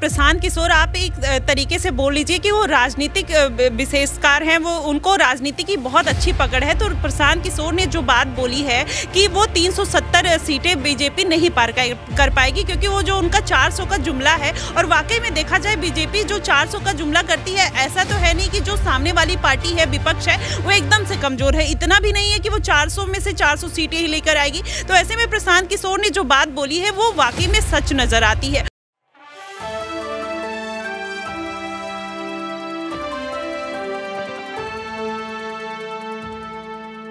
प्रशांत किशोर आप एक तरीके से बोल लीजिए कि वो राजनीतिक विशेषकार हैं वो उनको राजनीति की बहुत अच्छी पकड़ है तो प्रशांत किशोर ने जो बात बोली है कि वो 370 सीटें बीजेपी नहीं पार कर पाएगी क्योंकि वो जो उनका 400 का जुमला है और वाकई में देखा जाए बीजेपी जो 400 का जुमला करती है ऐसा तो है नहीं कि जो सामने वाली पार्टी है विपक्ष है वो एकदम से कमज़ोर है इतना भी नहीं है कि वो चार में से चार सीटें ही लेकर आएगी तो ऐसे में प्रशांत किशोर ने जो बात बोली है वो वाकई में सच नज़र आती है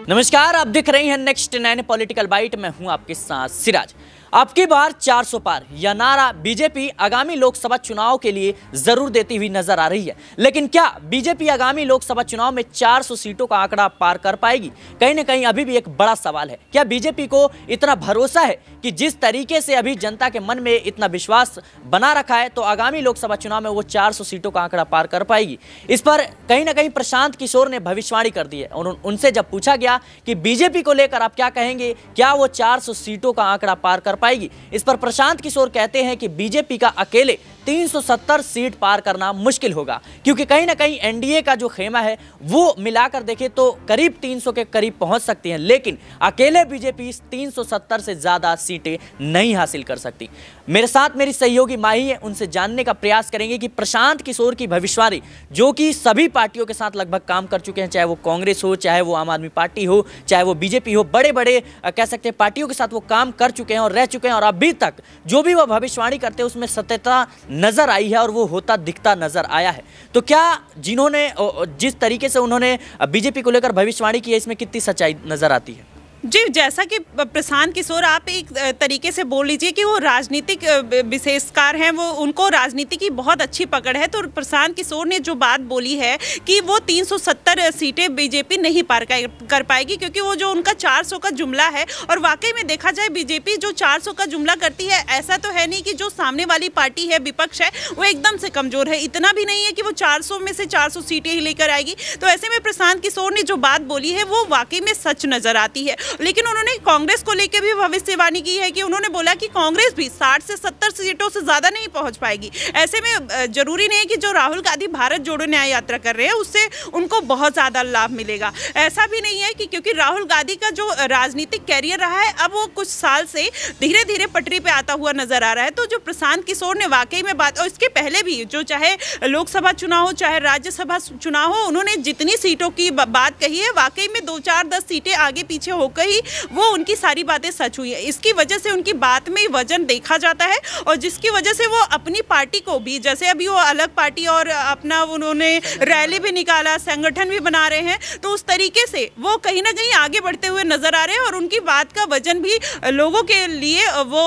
नमस्कार आप देख रहे हैं नेक्स्ट नाइन पॉलिटिकल बाइट मैं हूं आपके साथ सिराज अब की बार 400 पार यह नारा बीजेपी आगामी लोकसभा चुनाव के लिए जरूर देती हुई नजर आ रही है लेकिन क्या बीजेपी आगामी लोकसभा चुनाव में 400 सीटों का आंकड़ा पार कर पाएगी कहीं ना कहीं अभी भी एक बड़ा सवाल है क्या बीजेपी को इतना भरोसा है कि जिस तरीके से अभी जनता के मन में इतना विश्वास बना रखा है तो आगामी लोकसभा चुनाव में वो चार सीटों का आंकड़ा पार कर पाएगी इस पर कहीं ना कहीं प्रशांत किशोर ने भविष्यवाणी कर दी है और उनसे जब पूछा गया कि बीजेपी को लेकर आप क्या कहेंगे क्या वो चार सीटों का आंकड़ा पार कर पाएगी इस पर प्रशांत किशोर कहते हैं कि बीजेपी का अकेले 370 सीट पार करना मुश्किल होगा क्योंकि कहीं ना कहीं एनडीए का जो खेमा है वो मिलाकर देखे तो करीब 300 के करीब पहुंच सकती है लेकिन अकेले बीजेपी 370 से ज़्यादा सीटें नहीं हासिल कर सकती मेरे साथ मेरी सहयोगी माही है उनसे जानने का प्रयास करेंगे कि प्रशांत किशोर की भविष्यवाणी जो कि सभी पार्टियों के साथ लगभग काम कर चुके हैं चाहे वो कांग्रेस हो चाहे वो आम आदमी पार्टी हो चाहे वो बीजेपी हो बड़े बड़े कह सकते हैं पार्टियों के साथ वो काम कर चुके हैं और रह चुके हैं और अभी तक जो भी वो भविष्यवाणी करते हैं उसमें सत्यता नजर आई है और वो होता दिखता नजर आया है तो क्या जिन्होंने जिस तरीके से उन्होंने बीजेपी को लेकर भविष्यवाणी की है इसमें कितनी सच्चाई नज़र आती है जी जैसा कि प्रशांत किशोर आप एक तरीके से बोल लीजिए कि वो राजनीतिक विशेषकार हैं वो उनको राजनीति की बहुत अच्छी पकड़ है तो प्रशांत किशोर ने जो बात बोली है कि वो 370 सीटें बीजेपी नहीं पार कर पाएगी क्योंकि वो जो उनका 400 का जुमला है और वाकई में देखा जाए बीजेपी जो 400 का जुमला करती है ऐसा तो है नहीं कि जो सामने वाली पार्टी है विपक्ष है वो एकदम से कमज़ोर है इतना भी नहीं है कि वो चार में से चार सीटें ही लेकर आएगी तो ऐसे में प्रशांत किशोर ने जो बात बोली है वो वाकई में सच नज़र आती है लेकिन उन्होंने कांग्रेस को लेकर भी भविष्यवाणी की है कि उन्होंने बोला कि कांग्रेस भी साठ से सत्तर सीटों से ज़्यादा नहीं पहुंच पाएगी ऐसे में जरूरी नहीं है कि जो राहुल गांधी भारत जोड़ो न्याय यात्रा कर रहे हैं उससे उनको बहुत ज़्यादा लाभ मिलेगा ऐसा भी नहीं है कि क्योंकि राहुल गांधी का जो राजनीतिक कैरियर रहा है अब वो कुछ साल से धीरे धीरे पटरी पर आता हुआ नजर आ रहा है तो जो प्रशांत किशोर ने वाकई में बात और इसके पहले भी जो चाहे लोकसभा चुनाव हो चाहे राज्यसभा चुनाव हो उन्होंने जितनी सीटों की बात कही है वाकई में दो चार दस सीटें आगे पीछे होकर गई वो उनकी सारी बातें सच हुई है इसकी वजह से उनकी बात में वजन देखा जाता है और जिसकी वजह से वो अपनी पार्टी को भी जैसे अभी वो अलग पार्टी और अपना उन्होंने रैली भी निकाला संगठन भी बना रहे हैं तो उस तरीके से वो कहीं ना कहीं आगे बढ़ते हुए नजर आ रहे हैं और उनकी बात का वजन भी लोगों के लिए वो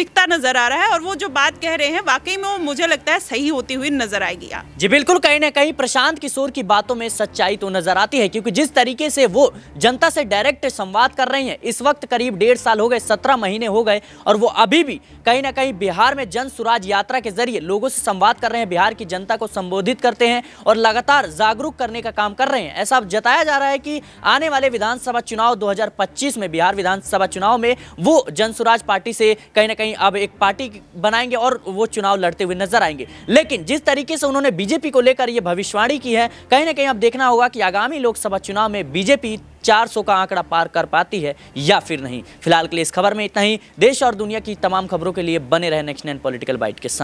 दिखता नजर आ रहा है और वो जो बात कह रहे हैं वाकई में वो मुझे लगता है सही होती हुई नजर आएगी जी बिल्कुल कहीं ना कहीं प्रशांत किशोर की बातों में सच्चाई तो नजर आती है क्योंकि जिस तरीके से वो जनता से डायरेक्ट संवाद बात कर रही हैं इस वक्त करीब डेढ़ साल हो गए सत्रह महीने हो गए और वो अभी भी कहीं ना कहीं बिहार में जन सुराज यात्रा के जरिए लोगों से संवाद कर रहे हैं बिहार की जनता को संबोधित करते हैं और लगातार जागरूक करने का काम कर रहे हैं ऐसा जताया जा रहा है कि आने वाले विधानसभा चुनाव 2025 में बिहार विधानसभा चुनाव में वो जन सुराज पार्टी से कहीं ना कहीं अब एक पार्टी बनाएंगे और वो चुनाव लड़ते हुए नजर आएंगे लेकिन जिस तरीके से उन्होंने बीजेपी को लेकर ये भविष्यवाणी की है कहीं ना कहीं अब देखना होगा कि आगामी लोकसभा चुनाव में बीजेपी 400 का आंकड़ा पार कर पाती है या फिर नहीं फिलहाल के लिए इस खबर में इतना ही देश और दुनिया की तमाम खबरों के लिए बने रहे नेक्स्ट पॉलिटिकल बाइट के साथ